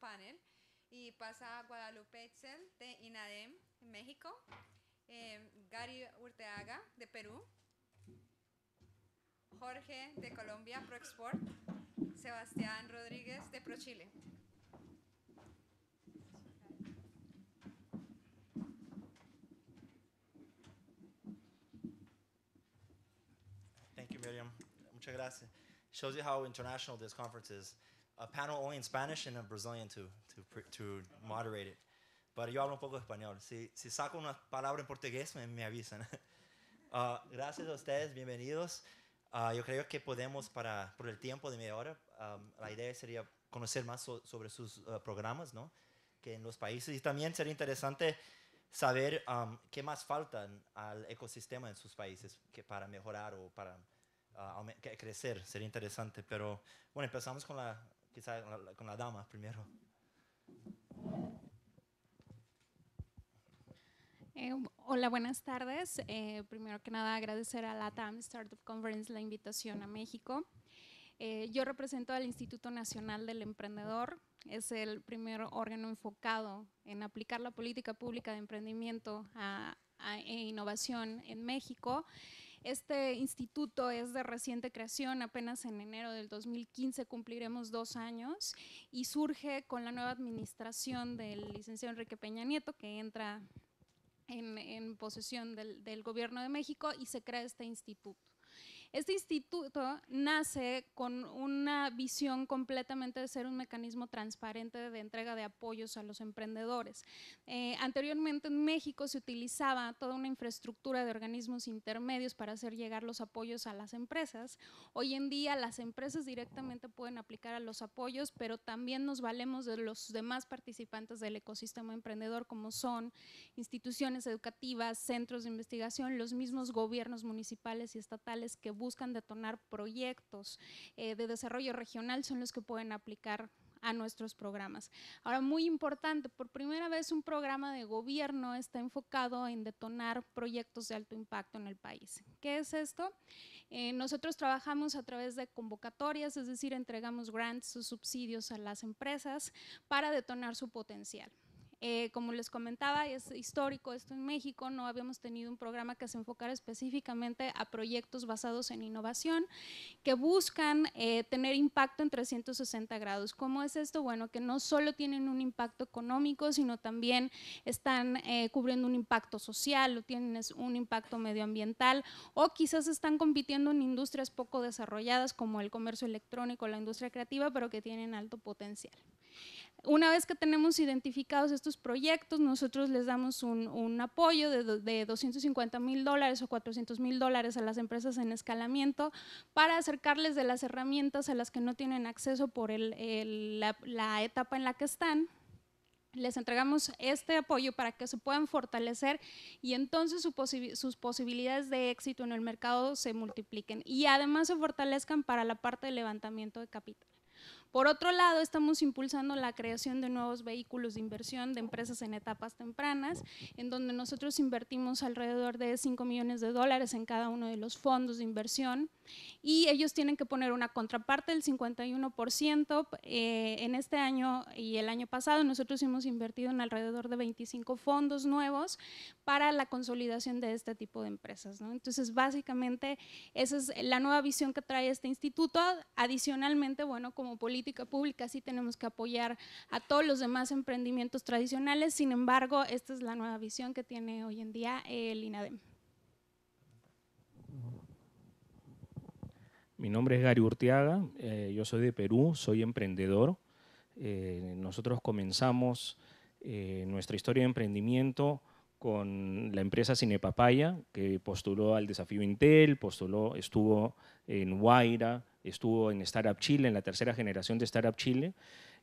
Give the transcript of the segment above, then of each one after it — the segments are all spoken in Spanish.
panel y pasa a Guadalupe de INADEM, México, em, Gary Urteaga de Perú, Jorge de Colombia, ProExport, Sebastián Rodríguez de ProChile. Thank you, Miriam. Muchas gracias. Shows you how international this conference is a panel only in Spanish and a Brazilian to, to, moderate it. Pero yo hablo un poco de español. Si, saco una palabra en portugués, me, avisan. Ah, gracias a ustedes, bienvenidos. Ah, yo creo que podemos, para, por el tiempo de media hora, la idea sería conocer más sobre sus ah, programas, ¿no? Que en los países. Y también sería interesante saber qué más falta al ecosistema en sus países para mejorar o para crecer. Sería interesante. Pero bueno, empezamos con la, quizá con la, dama primero. Eh, hola, buenas tardes. Eh, primero que nada, agradecer a la TAM Startup Conference la invitación a México. Eh, yo represento al Instituto Nacional del Emprendedor. Es el primer órgano enfocado en aplicar la política pública de emprendimiento e innovación en México. Este instituto es de reciente creación, apenas en enero del 2015 cumpliremos dos años y surge con la nueva administración del licenciado Enrique Peña Nieto que entra en, posesión del Gobierno de México y se crea este instituto. Este instituto nace con una visión completamente de ser un mecanismo transparente de entrega de apoyos a los emprendedores. Eh, anteriormente en México se utilizaba toda una infraestructura de organismos intermedios para hacer llegar los apoyos a las empresas. Hoy en día las empresas directamente pueden aplicar a los apoyos, pero también nos valemos de los demás participantes del ecosistema emprendedor, como son instituciones educativas, centros de investigación, los mismos gobiernos municipales y estatales que buscan detonar proyectos eh, de desarrollo regional son los que pueden aplicar a nuestros programas. Ahora, muy importante, por primera vez un programa de gobierno está enfocado en detonar proyectos de alto impacto en el país. ¿Qué es esto? Eh, nosotros trabajamos a través de convocatorias, es decir, entregamos grants o subsidios a las empresas para detonar su potencial. Eh, como les comentaba, es histórico esto en México, no habíamos tenido un programa que se enfocara específicamente a proyectos basados en innovación que buscan eh, tener impacto en 360 grados. ¿Cómo es esto? Bueno, que no solo tienen un impacto económico, sino también están eh, cubriendo un impacto social o tienen un impacto medioambiental o quizás están compitiendo en industrias poco desarrolladas como el comercio electrónico, la industria creativa, pero que tienen alto potencial. Una vez que tenemos identificados estos proyectos, nosotros les damos un, apoyo de, 250 mil dólares o 400 mil dólares a las empresas en escalamiento para acercarles de las herramientas a las que no tienen acceso por la, etapa en la que están, les entregamos este apoyo para que se puedan fortalecer y entonces sus posibilidades de éxito en el mercado se multipliquen y además se fortalezcan para la parte de levantamiento de capital. Por otro lado, estamos impulsando la creación de nuevos vehículos de inversión de empresas en etapas tempranas, en donde nosotros invertimos alrededor de 5 millones de dólares en cada uno de los fondos de inversión y ellos tienen que poner una contraparte del 51%. Eh, en este año y el año pasado nosotros hemos invertido en alrededor de 25 fondos nuevos para la consolidación de este tipo de empresas. Entonces, básicamente, esa es la nueva visión que trae este instituto. Adicionalmente, bueno, como política pública sí tenemos que apoyar a todos los demás emprendimientos tradicionales, sin embargo, esta es la nueva visión que tiene hoy en día el INADEM. Mi nombre es Gary Urteaga, eh, yo soy de Perú, soy emprendedor. Eh, nosotros comenzamos eh, nuestra historia de emprendimiento con la empresa Cinepapaya, que postuló al desafío Intel, postuló, estuvo en Huayra, estuvo en Startup Chile, en la tercera generación de Startup Chile,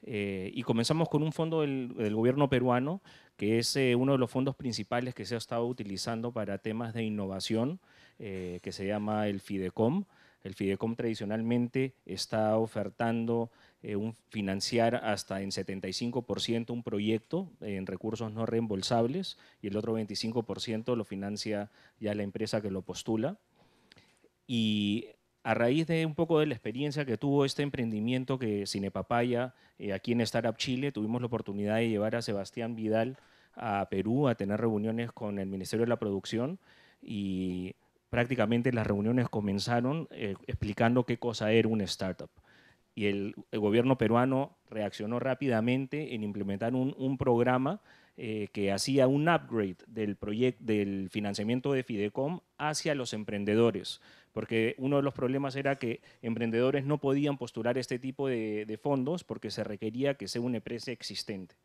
eh, y comenzamos con un fondo del, gobierno peruano, que es eh, uno de los fondos principales que se ha estado utilizando para temas de innovación, eh, que se llama el FIDECOM. El FIDECOM tradicionalmente está ofertando un, financiar hasta en 75% un proyecto en recursos no reembolsables y el otro 25% lo financia ya la empresa que lo postula. Y a raíz de un poco de la experiencia que tuvo este emprendimiento que Cinepapaya, eh, aquí en Startup Chile, tuvimos la oportunidad de llevar a Sebastián Vidal a Perú a tener reuniones con el Ministerio de la Producción y prácticamente las reuniones comenzaron eh, explicando qué cosa era un startup. Y el, gobierno peruano reaccionó rápidamente en implementar un, programa eh, que hacía un upgrade del, del financiamiento de Fidecom hacia los emprendedores porque uno de los problemas era que emprendedores no podían postular este tipo de, fondos porque se requería que sea una empresa existente.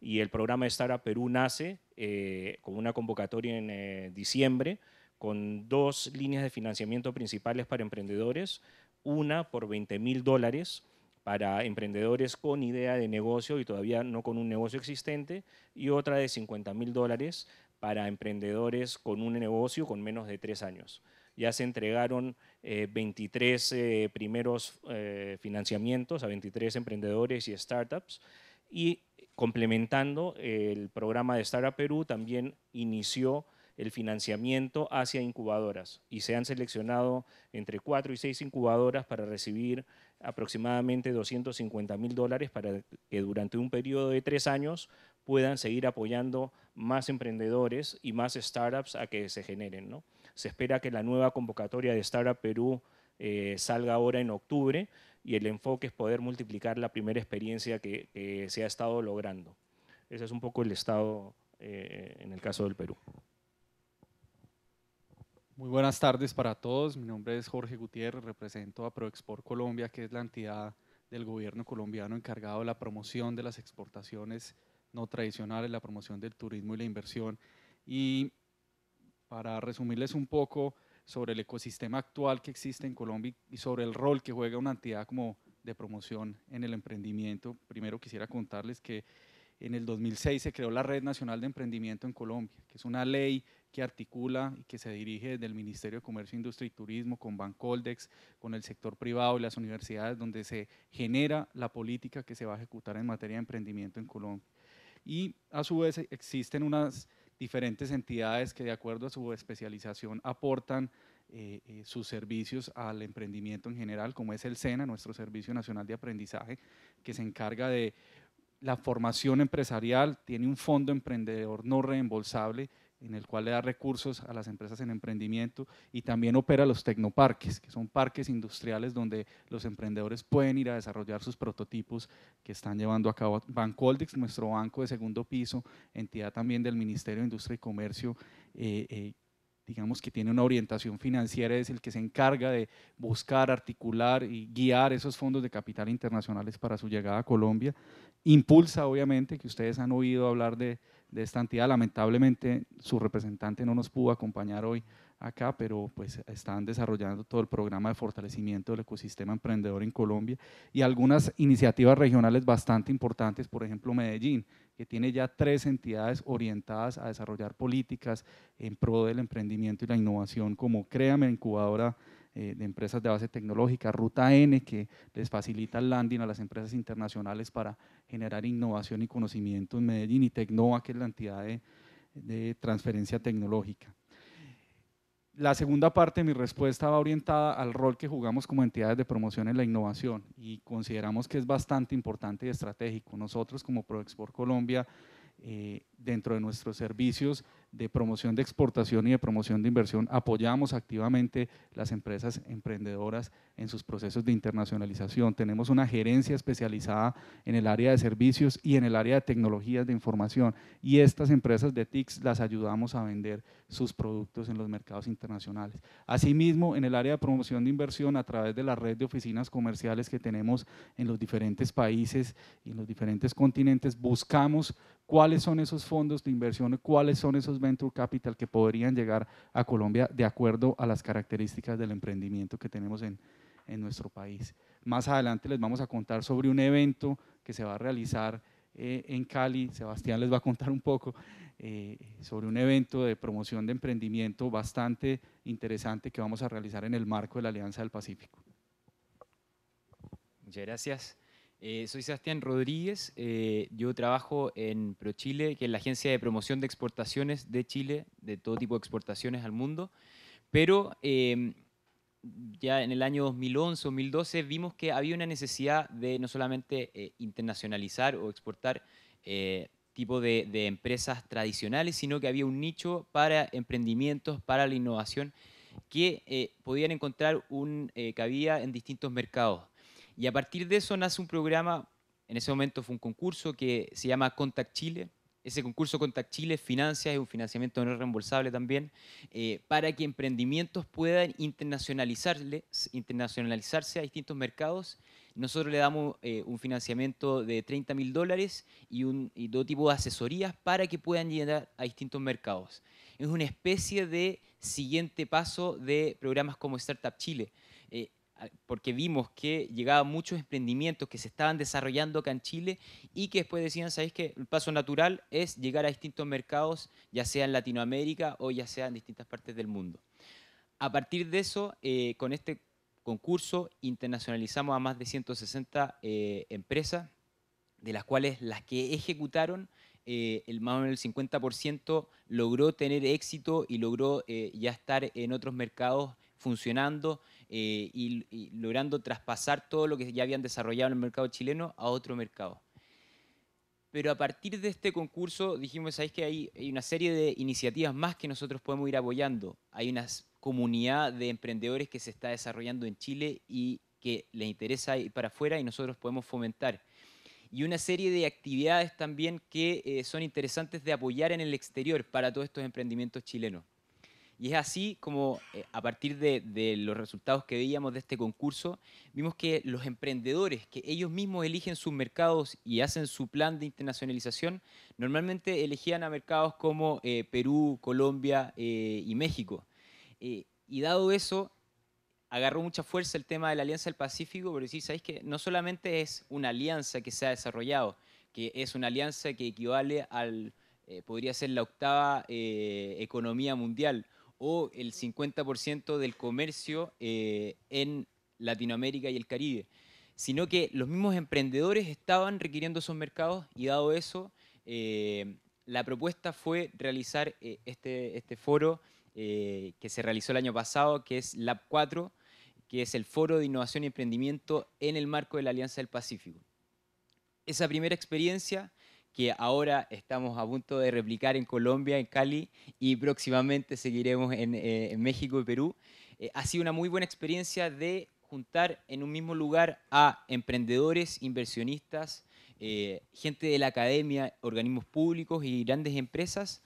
Y el programa Startup Perú nace eh, con una convocatoria en eh, diciembre con dos líneas de financiamiento principales para emprendedores, una por 20 mil dólares para emprendedores con idea de negocio y todavía no con un negocio existente, y otra de 50 mil dólares para emprendedores con un negocio con menos de tres años ya se entregaron 23 eh, eh, primeros eh, financiamientos a 23 emprendedores y startups. Y complementando el programa de Startup Perú, también inició el financiamiento hacia incubadoras y se han seleccionado entre 4 y 6 incubadoras para recibir aproximadamente 250 mil dólares para que durante un periodo de tres años puedan seguir apoyando más emprendedores y más startups a que se generen. ¿no? Se espera que la nueva convocatoria de Estar a Perú eh, salga ahora en octubre y el enfoque es poder multiplicar la primera experiencia que, se ha estado logrando. Ese es un poco el estado eh, en el caso del Perú. Muy buenas tardes para todos. Mi nombre es Jorge Gutiérrez, represento a ProExport Colombia, que es la entidad del gobierno colombiano encargado de la promoción de las exportaciones no tradicionales, la promoción del turismo y la inversión. Y para resumirles un poco sobre el ecosistema actual que existe en Colombia y sobre el rol que juega una entidad como de promoción en el emprendimiento. Primero quisiera contarles que en el 2006 se creó la Red Nacional de Emprendimiento en Colombia, que es una ley que articula y que se dirige desde el Ministerio de Comercio, Industria y Turismo, con Bancoldex, con el sector privado y las universidades, donde se genera la política que se va a ejecutar en materia de emprendimiento en Colombia. Y a su vez existen unas diferentes entidades que de acuerdo a su especialización aportan eh, eh, sus servicios al emprendimiento en general, como es el SENA, nuestro Servicio Nacional de Aprendizaje, que se encarga de la formación empresarial, tiene un fondo emprendedor no reembolsable en el cual le da recursos a las empresas en emprendimiento y también opera los tecnoparques, que son parques industriales donde los emprendedores pueden ir a desarrollar sus prototipos que están llevando a cabo Bancoldex, nuestro banco de segundo piso, entidad también del Ministerio de Industria y Comercio, eh, eh digamos que tiene una orientación financiera, es el que se encarga de buscar, articular y guiar esos fondos de capital internacionales para su llegada a Colombia. Impulsa, obviamente, que ustedes han oído hablar de, de esta entidad. Lamentablemente, su representante no nos pudo acompañar hoy acá, pero pues están desarrollando todo el programa de fortalecimiento del ecosistema emprendedor en Colombia y algunas iniciativas regionales bastante importantes, por ejemplo Medellín, que tiene ya tres entidades orientadas a desarrollar políticas en pro del emprendimiento y la innovación, como Créame, incubadora eh, de empresas de base tecnológica, Ruta N, que les facilita el landing a las empresas internacionales para generar innovación y conocimiento en Medellín, y Tecnova, que es la entidad de transferencia tecnológica la segunda parte de mi respuesta va orientada al rol que jugamos como entidades de promoción en la innovación y consideramos que es bastante importante y estratégico. Nosotros como ProExport Colombia, eh, dentro de nuestros servicios, de promoción de exportación y de promoción de inversión, apoyamos activamente las empresas emprendedoras en sus procesos de internacionalización. Tenemos una gerencia especializada en el área de servicios y en el área de tecnologías de información y estas empresas de TICS las ayudamos a vender sus productos en los mercados internacionales. Asimismo, en el área de promoción de inversión, a través de la red de oficinas comerciales que tenemos en los diferentes países y en los diferentes continentes, buscamos cuáles son esos fondos de inversión, cuáles son esos Venture Capital que podrían llegar a Colombia de acuerdo a las características del emprendimiento que tenemos en, nuestro país. Más adelante les vamos a contar sobre un evento que se va a realizar eh, en Cali, Sebastián les va a contar un poco eh, sobre un evento de promoción de emprendimiento bastante interesante que vamos a realizar en el marco de la Alianza del Pacífico. Muchas gracias. Eh, soy Sebastián Rodríguez, eh, yo trabajo en ProChile, que es la agencia de promoción de exportaciones de Chile, de todo tipo de exportaciones al mundo, pero em, ya en el año 2011, 2012 vimos que había una necesidad de no solamente eh, internacionalizar o exportar tipo de, empresas tradicionales, sino que había un nicho para emprendimientos, para la innovación, que podían encontrar un cabida en distintos mercados y a partir de eso nace un programa, en ese momento fue un concurso que se llama Contact Chile. Ese concurso Contact Chile financia, es un financiamiento no reembolsable también, eh, para que emprendimientos puedan internacionalizarle, internacionalizarse a distintos mercados. Nosotros le damos eh, un financiamiento de 30 mil dólares y, un, y todo tipo de asesorías para que puedan llegar a distintos mercados. Es una especie de siguiente paso de programas como Startup Chile, porque vimos que llegaban muchos emprendimientos que se estaban desarrollando acá en Chile y que después decían, ¿sabéis que el paso natural es llegar a distintos mercados, ya sea en Latinoamérica o ya sea en distintas partes del mundo? A partir de eso, eh, con este concurso internacionalizamos a más de 160 eh, empresas, de las cuales las que ejecutaron eh, el más o menos el 50% logró tener éxito y logró ya estar en otros mercados funcionando eh, y, logrando traspasar todo lo que ya habían desarrollado en el mercado chileno a otro mercado. Pero a partir de este concurso dijimos, ¿sabéis que hay, una serie de iniciativas más que nosotros podemos ir apoyando? Hay una comunidad de emprendedores que se está desarrollando en Chile y que les interesa ir para afuera y nosotros podemos fomentar y una serie de actividades también que eh, son interesantes de apoyar en el exterior para todos estos emprendimientos chilenos. Y es así como eh, a partir de, los resultados que veíamos de este concurso, vimos que los emprendedores que ellos mismos eligen sus mercados y hacen su plan de internacionalización, normalmente elegían a mercados como eh, Perú, Colombia eh, y México. y dado eso, agarró mucha fuerza el tema de la Alianza del Pacífico, porque sí, sabéis que no solamente es una alianza que se ha desarrollado, que es una alianza que equivale al, podría ser la octava economía mundial o el 50% del comercio eh, en Latinoamérica y el Caribe, sino que los mismos emprendedores estaban requiriendo esos mercados y dado eso, eh, la propuesta fue realizar eh, este, este foro que se realizó el año pasado, que es Lab 4, que es el Foro de Innovación y Emprendimiento en el marco de la Alianza del Pacífico. Esa primera experiencia que ahora estamos a punto de replicar en Colombia, en Cali, y próximamente seguiremos en, eh, México y Perú. Eh, ha sido una muy buena experiencia de juntar en un mismo lugar a emprendedores, inversionistas, eh, gente de la academia, organismos públicos y grandes empresas,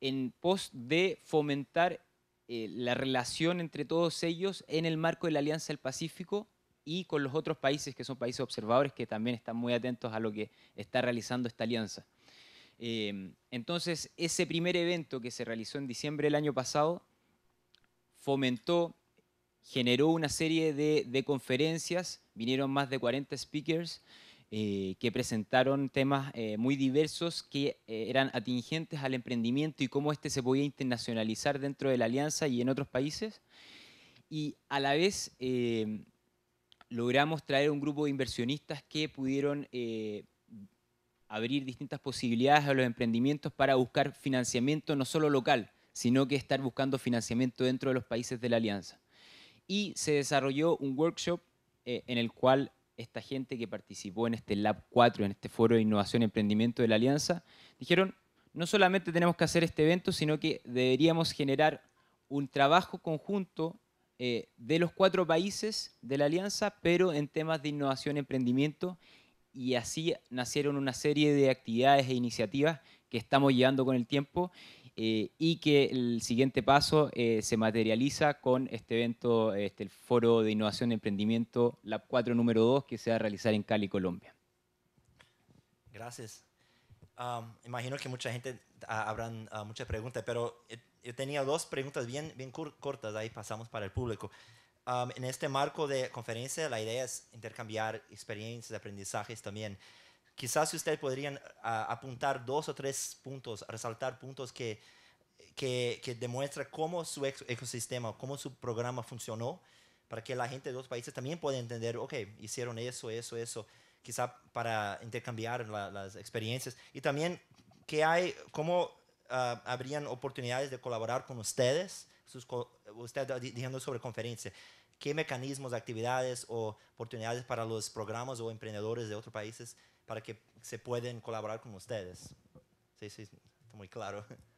en pos de fomentar la relación entre todos ellos en el marco de la Alianza del Pacífico y con los otros países que son países observadores que también están muy atentos a lo que está realizando esta alianza. Eh, entonces, ese primer evento que se realizó en diciembre del año pasado fomentó, generó una serie de, conferencias, vinieron más de 40 speakers eh, que presentaron temas eh, muy diversos que eran atingentes al emprendimiento y cómo este se podía internacionalizar dentro de la alianza y en otros países. Y a la vez logramos traer un grupo de inversionistas que pudieron eh, abrir distintas posibilidades a los emprendimientos para buscar financiamiento no solo local, sino que estar buscando financiamiento dentro de los países de la alianza. Y se desarrolló un workshop eh, en el cual esta gente que participó en este Lab 4, en este foro de innovación y emprendimiento de la alianza, dijeron, no solamente tenemos que hacer este evento, sino que deberíamos generar un trabajo conjunto eh, de los cuatro países de la alianza, pero en temas de innovación y emprendimiento. Y así nacieron una serie de actividades e iniciativas que estamos llevando con el tiempo eh, y que el siguiente paso eh, se materializa con este evento, este, el Foro de Innovación y Emprendimiento Lab 4 número 2 que se va a realizar en Cali, Colombia. Gracias. imagino que mucha gente habrá ah, habrán ah, muchas preguntas, pero yo tenía dos preguntas bien, bien cortas, ahí pasamos para el público. en este marco de conferencia, la idea es intercambiar experiencias, aprendizajes también. Quizás ustedes podrían apuntar dos o tres puntos, resaltar puntos que, que, que demuestran cómo su ecosistema, cómo su programa funcionó, para que la gente de los países también pueda entender, ok, hicieron eso, eso, eso, quizá para intercambiar las experiencias. Y también, ¿qué hay? ¿Cómo Ah, habrían oportunidades de colaborar con ustedes? Sus, diciendo sobre conferencia, ¿qué mecanismos, actividades o oportunidades para los programas o emprendedores de otros países para que se pueden colaborar con ustedes? Sí, sí, está muy claro.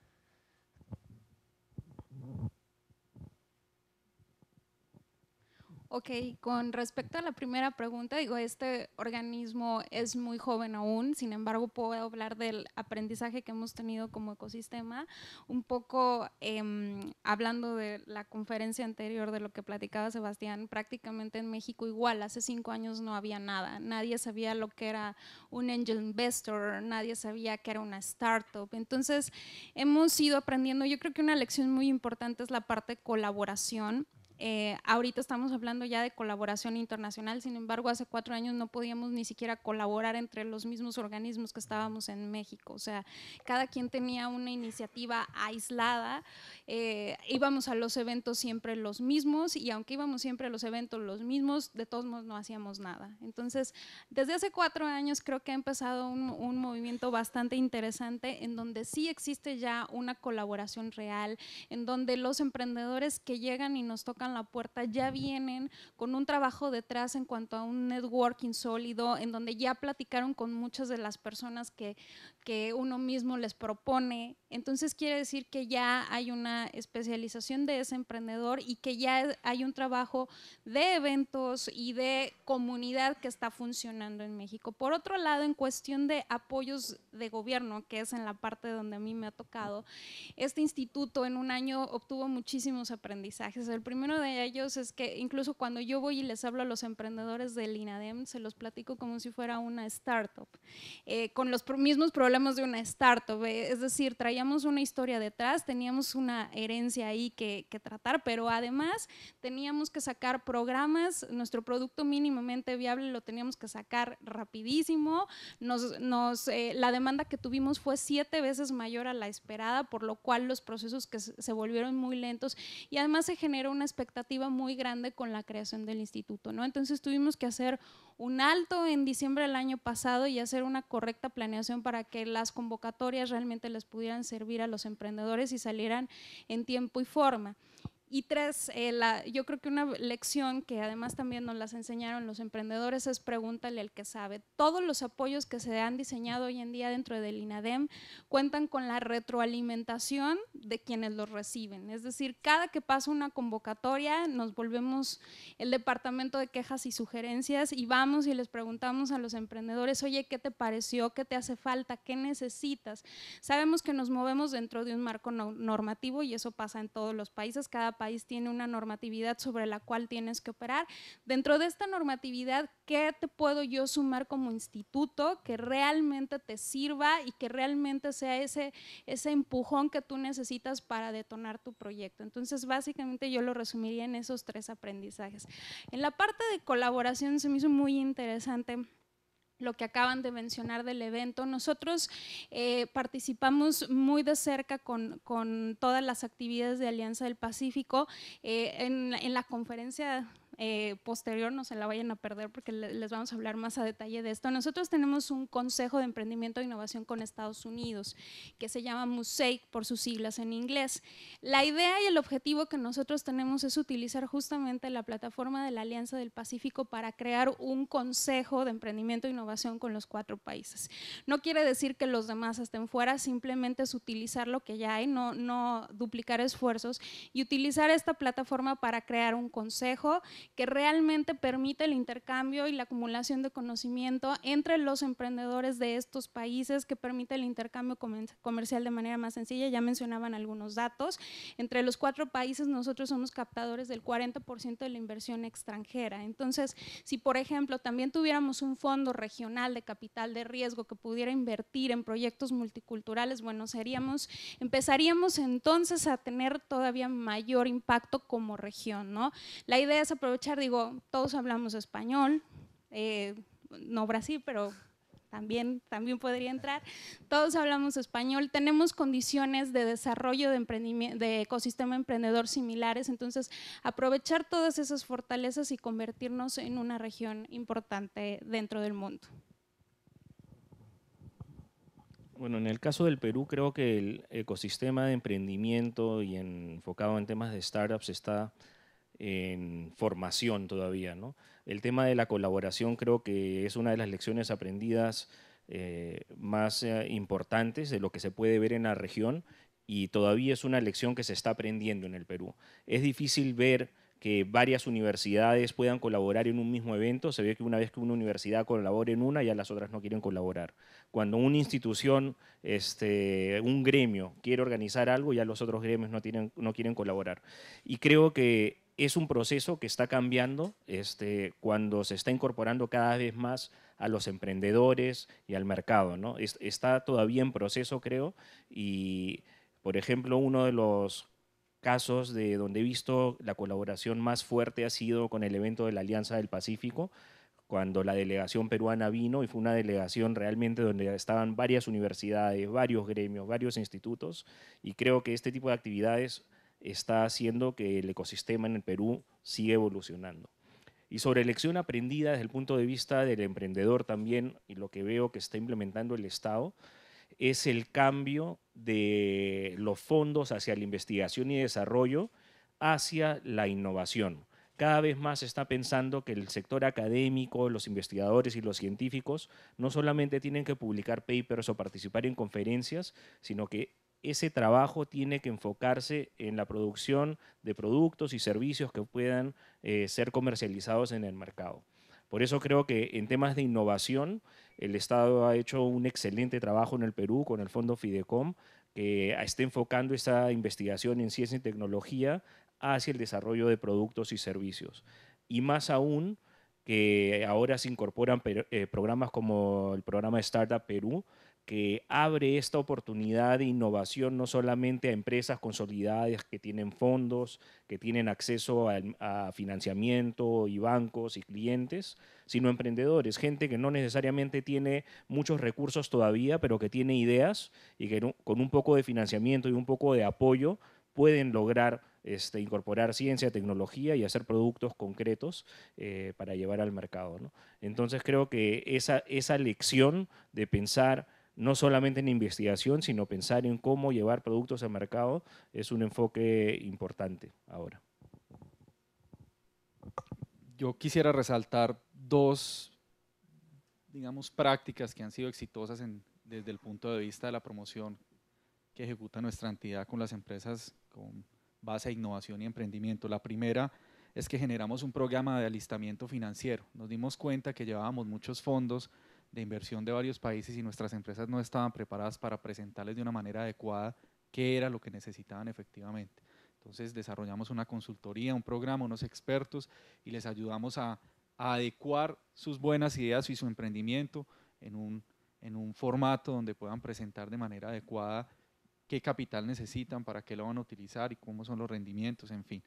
Ok, con respecto a la primera pregunta, digo, este organismo es muy joven aún, sin embargo puedo hablar del aprendizaje que hemos tenido como ecosistema, un poco em, hablando de la conferencia anterior de lo que platicaba Sebastián, prácticamente en México igual, hace cinco años no había nada, nadie sabía lo que era un angel investor, nadie sabía que era una startup, entonces hemos ido aprendiendo, yo creo que una lección muy importante es la parte de colaboración eh, ahorita estamos hablando ya de colaboración internacional, sin embargo, hace cuatro años no podíamos ni siquiera colaborar entre los mismos organismos que estábamos en México. O sea, cada quien tenía una iniciativa aislada, eh, íbamos a los eventos siempre los mismos y aunque íbamos siempre a los eventos los mismos, de todos modos no hacíamos nada. Entonces, desde hace cuatro años creo que ha empezado un movimiento bastante interesante en donde sí existe ya una colaboración real, en donde los emprendedores que llegan y nos tocan la puerta ya vienen con un trabajo detrás en cuanto a un networking sólido, en donde ya platicaron con muchas de las personas que, que uno mismo les propone. Entonces quiere decir que ya hay una especialización de ese emprendedor y que ya hay un trabajo de eventos y de comunidad que está funcionando en México. Por otro lado, en cuestión de apoyos de gobierno, que es en la parte donde a mí me ha tocado, este instituto en un año obtuvo muchísimos aprendizajes. El primero de ellos es que incluso cuando yo voy y les hablo a los emprendedores del INADEM, se los platico como si fuera una startup, eh, con los mismos problemas hablamos de una startup, eh, es decir, traíamos una historia detrás, teníamos una herencia ahí que, tratar, pero además teníamos que sacar programas, nuestro producto mínimamente viable lo teníamos que sacar rapidísimo, nos, eh, la demanda que tuvimos fue siete veces mayor a la esperada, por lo cual los procesos que se volvieron muy lentos y además se generó una expectativa muy grande con la creación del instituto, ¿no? Entonces tuvimos que hacer un alto en diciembre del año pasado y hacer una correcta planeación para que las convocatorias realmente les pudieran servir a los emprendedores y salieran en tiempo y forma. Y tres, eh, la, yo creo que una lección que además también nos las enseñaron los emprendedores es pregúntale al que sabe. Todos los apoyos que se han diseñado hoy en día dentro del INADEM cuentan con la retroalimentación de quienes los reciben. Es decir, cada que pasa una convocatoria nos volvemos el departamento de quejas y sugerencias y vamos y les preguntamos a los emprendedores, oye, ¿qué te pareció? ¿Qué te hace falta? ¿Qué necesitas? Sabemos que nos movemos dentro de un marco normativo y eso pasa en todos los países. Cada país tiene una normatividad sobre la cual tienes que operar. Dentro de esta normatividad, ¿qué te puedo yo sumar como instituto que realmente te sirva y que realmente sea ese, ese empujón que tú necesitas para detonar tu proyecto? Entonces, básicamente yo lo resumiría en esos tres aprendizajes. En la parte de colaboración se me hizo muy interesante lo que acaban de mencionar del evento. Nosotros eh, participamos muy de cerca con, todas las actividades de Alianza del Pacífico. Eh, en, en, la conferencia eh, posterior, no se la vayan a perder porque les vamos a hablar más a detalle de esto. Nosotros tenemos un Consejo de Emprendimiento e Innovación con Estados Unidos que se llama MUSEIC por sus siglas en inglés. La idea y el objetivo que nosotros tenemos es utilizar justamente la plataforma de la Alianza del Pacífico para crear un Consejo de Emprendimiento e Innovación con los cuatro países. No quiere decir que los demás estén fuera, simplemente es utilizar lo que ya hay, no, no duplicar esfuerzos y utilizar esta plataforma para crear un consejo que realmente permite el intercambio y la acumulación de conocimiento entre los emprendedores de estos países, que permite el intercambio comercial de manera más sencilla, ya mencionaban algunos datos. Entre los cuatro países nosotros somos captadores del 40% de la inversión extranjera. Entonces, si por ejemplo también tuviéramos un fondo regional de capital de riesgo que pudiera invertir en proyectos multiculturales, bueno, seríamos, empezaríamos entonces a tener todavía mayor impacto como región, ¿no? La idea es aprovechar digo, todos hablamos español, eh, no Brasil, pero también, también podría entrar. Todos hablamos español, tenemos condiciones de desarrollo de, emprendimiento, de ecosistema emprendedor similares, entonces aprovechar todas esas fortalezas y convertirnos en una región importante dentro del mundo. Bueno, en el caso del Perú creo que el ecosistema de emprendimiento y enfocado en temas de startups está en formación todavía. ¿no? El tema de la colaboración creo que es una de las lecciones aprendidas eh, más eh, importantes de lo que se puede ver en la región y todavía es una lección que se está aprendiendo en el Perú. Es difícil ver que varias universidades puedan colaborar en un mismo evento. Se ve que una vez que una universidad colabora en una, ya las otras no quieren colaborar. Cuando una institución, este, un gremio, quiere organizar algo, ya los otros gremios no, tienen, no quieren colaborar. Y creo que es un proceso que está cambiando este, cuando se está incorporando cada vez más a los emprendedores y al mercado. ¿no? está todavía en proceso, creo, y por ejemplo, uno de los casos de donde he visto la colaboración más fuerte ha sido con el evento de la Alianza del Pacífico, cuando la delegación peruana vino y fue una delegación realmente donde estaban varias universidades, varios gremios, varios institutos, y creo que este tipo de actividades está haciendo que el ecosistema en el Perú siga evolucionando. Y sobre lección aprendida desde el punto de vista del emprendedor también, y lo que veo que está implementando el Estado, es el cambio de los fondos hacia la investigación y desarrollo hacia la innovación. Cada vez más se está pensando que el sector académico, los investigadores y los científicos no solamente tienen que publicar papers o participar en conferencias, sino que ese trabajo tiene que enfocarse en la producción de productos y servicios que puedan eh, ser comercializados en el mercado. Por eso creo que en temas de innovación, el Estado ha hecho un excelente trabajo en el Perú con el Fondo Fidecom, que está enfocando esa investigación en ciencia y tecnología hacia el desarrollo de productos y servicios. Y más aún, que ahora se incorporan eh, programas como el programa Startup Perú, que abre esta oportunidad de innovación no solamente a empresas consolidadas que tienen fondos, que tienen acceso a, financiamiento y bancos y clientes, sino emprendedores, gente que no necesariamente tiene muchos recursos todavía, pero que tiene ideas y que con un poco de financiamiento y un poco de apoyo pueden lograr este, incorporar ciencia, tecnología y hacer productos concretos eh, para llevar al mercado. Entonces creo que esa, esa lección de pensar no solamente en investigación, sino pensar en cómo llevar productos al mercado es un enfoque importante ahora. Yo quisiera resaltar dos, digamos, prácticas que han sido exitosas desde el punto de vista de la promoción que ejecuta nuestra entidad con las empresas con base a innovación y emprendimiento. La primera es que generamos un programa de alistamiento financiero. Nos dimos cuenta que llevábamos muchos fondos, de inversión de varios países y nuestras empresas no estaban preparadas para presentarles de una manera adecuada qué era lo que necesitaban efectivamente. Entonces desarrollamos una consultoría, un programa, unos expertos y les ayudamos a, adecuar sus buenas ideas y su emprendimiento en un, en un formato donde puedan presentar de manera adecuada qué capital necesitan, para qué lo van a utilizar y cómo son los rendimientos, en fin.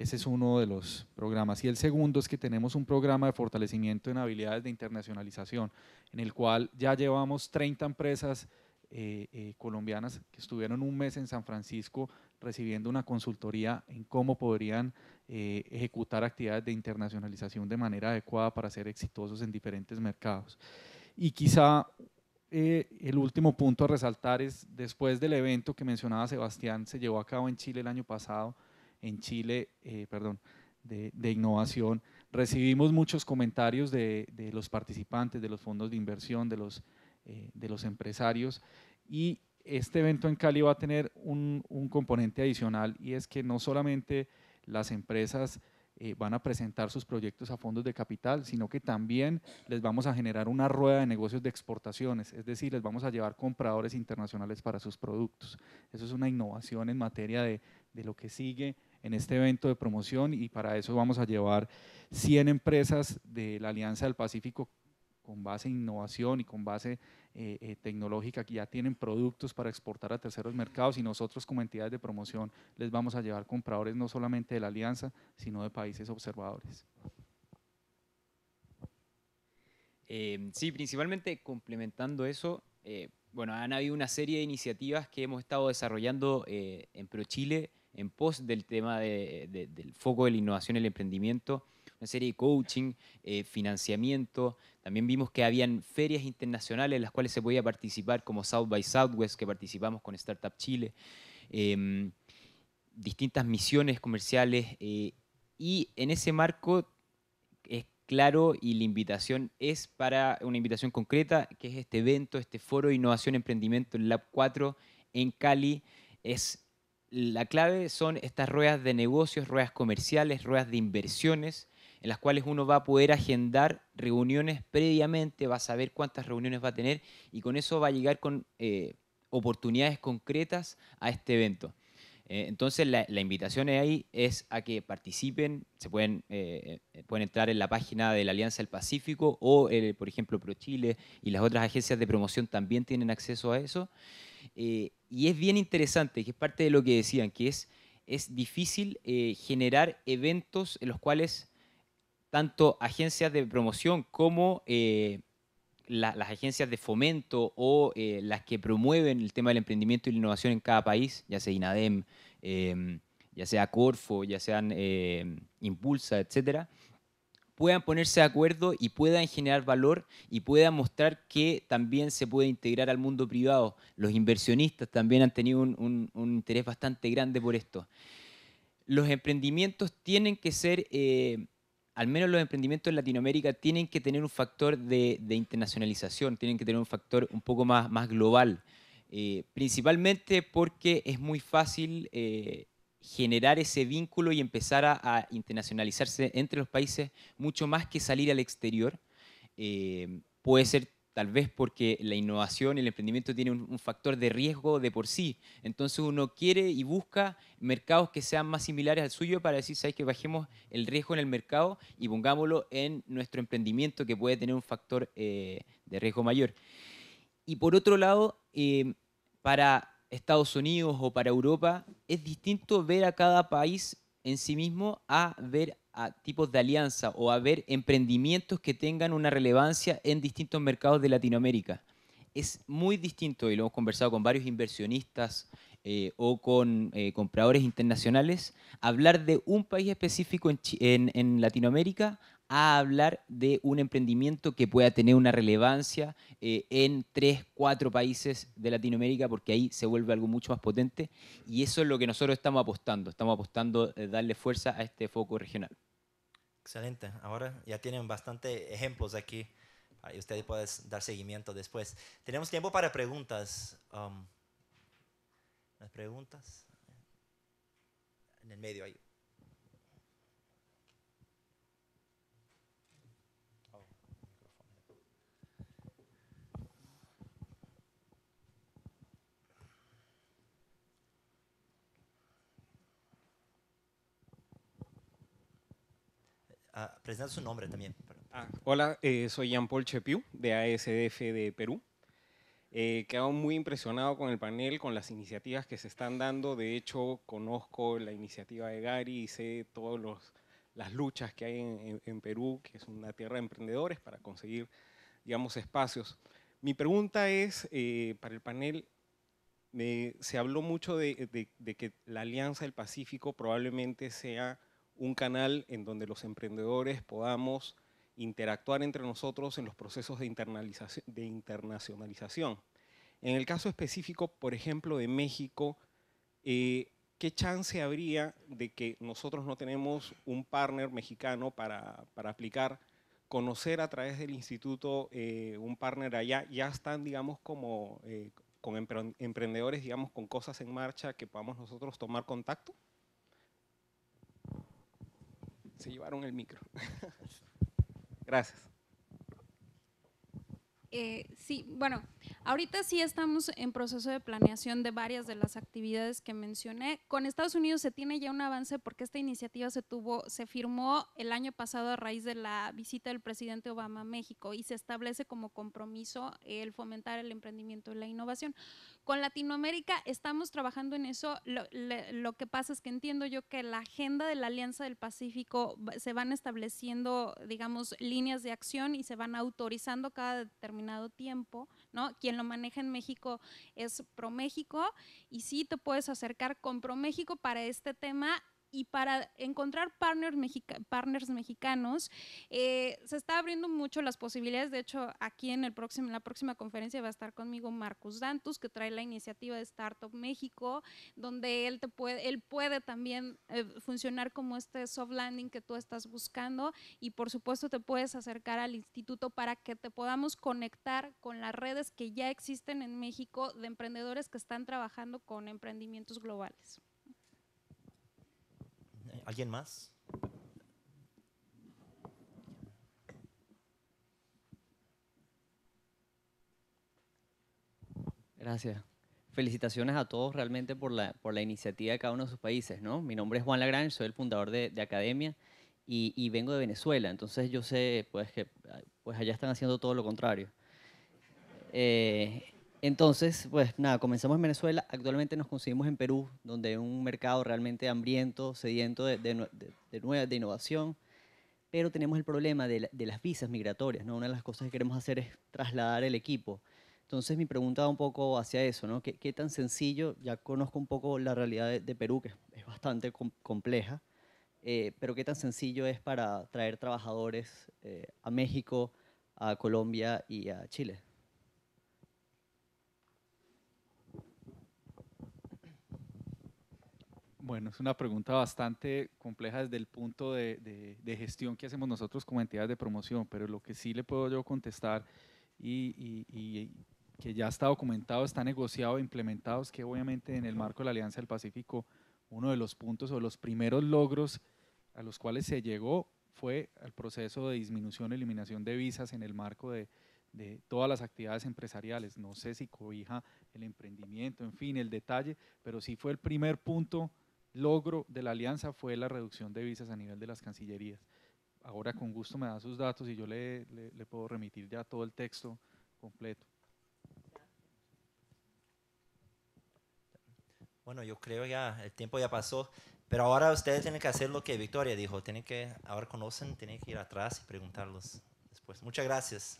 Ese es uno de los programas. Y el segundo es que tenemos un programa de fortalecimiento en habilidades de internacionalización, en el cual ya llevamos 30 empresas eh, eh, colombianas que estuvieron un mes en San Francisco recibiendo una consultoría en cómo podrían eh, ejecutar actividades de internacionalización de manera adecuada para ser exitosos en diferentes mercados. Y quizá el último punto a resaltar es, después del evento que mencionaba Sebastián, se llevó a cabo en Chile el año pasado, en Chile, eh, perdón, de, innovación. Recibimos muchos comentarios de, los participantes, de los fondos de inversión, de los, eh, de los empresarios y este evento en Cali va a tener un, componente adicional y es que no solamente las empresas eh, van a presentar sus proyectos a fondos de capital, sino que también les vamos a generar una rueda de negocios de exportaciones, es decir, les vamos a llevar compradores internacionales para sus productos. Eso es una innovación en materia de, de lo que sigue en este evento de promoción y para eso vamos a llevar 100 empresas de la Alianza del Pacífico con base en innovación y con base eh, eh, tecnológica que ya tienen productos para exportar a terceros mercados y nosotros como entidades de promoción les vamos a llevar compradores no solamente de la alianza, sino de países observadores. Em, sí, principalmente complementando eso, eh, bueno, han habido una serie de iniciativas que hemos estado desarrollando en ProChile en pos del tema del foco de la innovación y el emprendimiento, una serie de coaching, eh, financiamiento. También vimos que habían ferias internacionales en las cuales se podía participar, como South by Southwest, que participamos con Startup Chile, em, distintas misiones comerciales. Eh, y en ese marco es claro y la invitación es para una invitación concreta, que es este evento, este foro de innovación y emprendimiento, el Lab 4 en Cali. Es la clave son estas ruedas de negocios, ruedas comerciales, ruedas de inversiones, en las cuales uno va a poder agendar reuniones previamente, va a saber cuántas reuniones va a tener y con eso va a llegar con eh, oportunidades concretas a este evento. Eh, entonces la, invitación ahí es a que participen, se pueden, eh, pueden entrar en la página de la Alianza del Pacífico o, por ejemplo, ProChile y las otras agencias de promoción también tienen acceso a eso. Eh, y es bien interesante, que es parte de lo que decían, que es, difícil eh, generar eventos en los cuales tanto agencias de promoción como eh, las agencias de fomento o las que promueven el tema del emprendimiento y la innovación en cada país, ya sea INADEM, em, ya sea Corfo, ya sean em, Impulsa, etcétera, puedan ponerse de acuerdo y puedan generar valor y puedan mostrar que también se puede integrar al mundo privado. Los inversionistas también han tenido un, interés bastante grande por esto. Los emprendimientos tienen que ser... Eh, al menos los emprendimientos en Latinoamérica tienen que tener un factor de, internacionalización, tienen que tener un factor un poco más, más global, eh, principalmente porque es muy fácil eh, generar ese vínculo y empezar a, internacionalizarse entre los países mucho más que salir al exterior. Eh, puede ser tal vez porque la innovación y el emprendimiento tiene un, factor de riesgo de por sí. Entonces uno quiere y busca mercados que sean más similares al suyo para decir, ¿sabes que bajemos el riesgo en el mercado y pongámoslo en nuestro emprendimiento que puede tener un factor eh, de riesgo mayor? Y por otro lado, eh, para Estados Unidos o para Europa, es distinto ver a cada país en sí mismo a ver a tipos de alianza o a ver emprendimientos que tengan una relevancia en distintos mercados de Latinoamérica. Es muy distinto y lo hemos conversado con varios inversionistas eh, o con eh, compradores internacionales, hablar de un país específico en Latinoamérica a hablar de un emprendimiento que pueda tener una relevancia eh, en tres, cuatro países de Latinoamérica, porque ahí se vuelve algo mucho más potente. Y eso es lo que nosotros estamos apostando. Estamos apostando eh, darle fuerza a este foco regional. Excelente. Ahora ya tienen bastante ejemplos aquí. Y ustedes pueden dar seguimiento después. Tenemos tiempo para preguntas. Um, ¿Las preguntas? En el medio ahí. Ah, presentar su nombre también. Ah, hola, eh, soy Jean-Paul Chepiu, de ASDF de Perú. Eh, quedo muy impresionado con el panel, con las iniciativas que se están dando. De hecho, conozco la iniciativa de Gary y sé todas las luchas que hay en, Perú, que es una tierra de emprendedores para conseguir, digamos, espacios. Mi pregunta es, eh, para el panel, eh, se habló mucho de que la Alianza del Pacífico probablemente sea un canal en donde los emprendedores podamos interactuar entre nosotros en los procesos de, de internacionalización. En el caso específico, por ejemplo, de México, eh, ¿qué chance habría de que nosotros no tenemos un partner mexicano para, aplicar? Conocer a través del instituto eh, un partner allá, ya están, digamos, como eh, con emprendedores, digamos, con cosas en marcha que podamos nosotros tomar contacto? Se llevaron el micro. Gracias. Eh, sí, bueno, ahorita sí estamos en proceso de planeación de varias de las actividades que mencioné. Con Estados Unidos se tiene ya un avance porque esta iniciativa se tuvo, se firmó el año pasado a raíz de la visita del presidente Obama a México y se establece como compromiso el fomentar el emprendimiento y la innovación. Con Latinoamérica estamos trabajando en eso. Lo, lo que pasa es que entiendo yo que la agenda de la Alianza del Pacífico se van estableciendo, digamos, líneas de acción y se van autorizando cada determinado tiempo, ¿no? Quien lo maneja en México es ProMéxico y sí te puedes acercar con ProMéxico para este tema y para encontrar partners, partners mexicanos, eh, se está abriendo mucho las posibilidades. De hecho, aquí en, el próximo, la próxima conferencia va a estar conmigo Marcus Dantus, que trae la iniciativa de Startup México, donde él, te puede, él puede también eh, funcionar como este soft landing que tú estás buscando. Y por supuesto, te puedes acercar al instituto para que te podamos conectar con las redes que ya existen en México de emprendedores que están trabajando con emprendimientos globales. ¿Alguien más? Gracias. Felicitaciones a todos realmente por la, por la iniciativa de cada uno de sus países. ¿no? Mi nombre es Juan Lagrange, soy el fundador de, Academia y, vengo de Venezuela. Entonces yo sé pues, que pues allá están haciendo todo lo contrario. Eh, entonces, pues nada, comenzamos en Venezuela, actualmente nos conseguimos en Perú, donde hay un mercado realmente hambriento, sediento de, de, de, de, innovación, pero tenemos el problema de, las visas migratorias, ¿no? Una de las cosas que queremos hacer es trasladar el equipo. Entonces, mi pregunta va un poco hacia eso, ¿no? ¿Qué, tan sencillo? Ya conozco un poco la realidad de, Perú, que es, bastante compleja, eh, pero ¿qué tan sencillo es para traer trabajadores eh, a México, a Colombia y a Chile? Bueno, es una pregunta bastante compleja desde el punto de, gestión que hacemos nosotros como entidades de promoción, pero lo que sí le puedo yo contestar y, que ya está documentado, está negociado, implementado, es que obviamente en el marco de la Alianza del Pacífico, uno de los puntos o los primeros logros a los cuales se llegó fue el proceso de disminución, eliminación de visas en el marco de, de todas las actividades empresariales. No sé si cobija el emprendimiento, en fin, el detalle, pero sí fue el primer punto logro de la alianza fue la reducción de visas a nivel de las cancillerías. Ahora con gusto me da sus datos y yo le, puedo remitir ya todo el texto completo. Bueno, yo creo ya el tiempo ya pasó, pero ahora ustedes tienen que hacer lo que Victoria dijo, tienen que, ahora conocen, tienen que ir atrás y preguntarlos después. Muchas gracias.